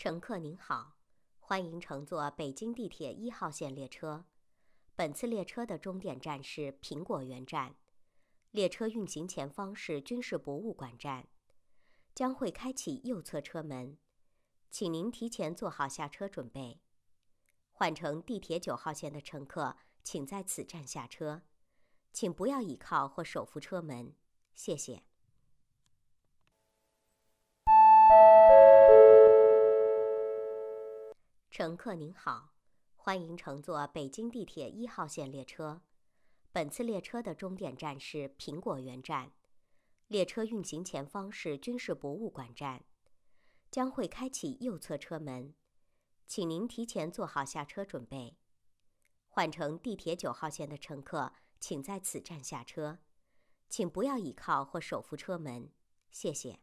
乘客您好，欢迎乘坐北京地铁一号线列车。本次列车的终点站是苹果园站，列车运行前方是军事博物馆站，将会开启右侧车门，请您提前做好下车准备。换乘地铁九号线的乘客，请在此站下车，请不要倚靠或手扶车门，谢谢。乘客您好，欢迎乘坐北京地铁一号线列车。本次列车的终点站是苹果园站，列车运行前方是军事博物馆站，将会开启右侧车门，请您提前做好下车准备。换乘地铁九号线的乘客，请在此站下车，请不要倚靠或手扶车门，谢谢。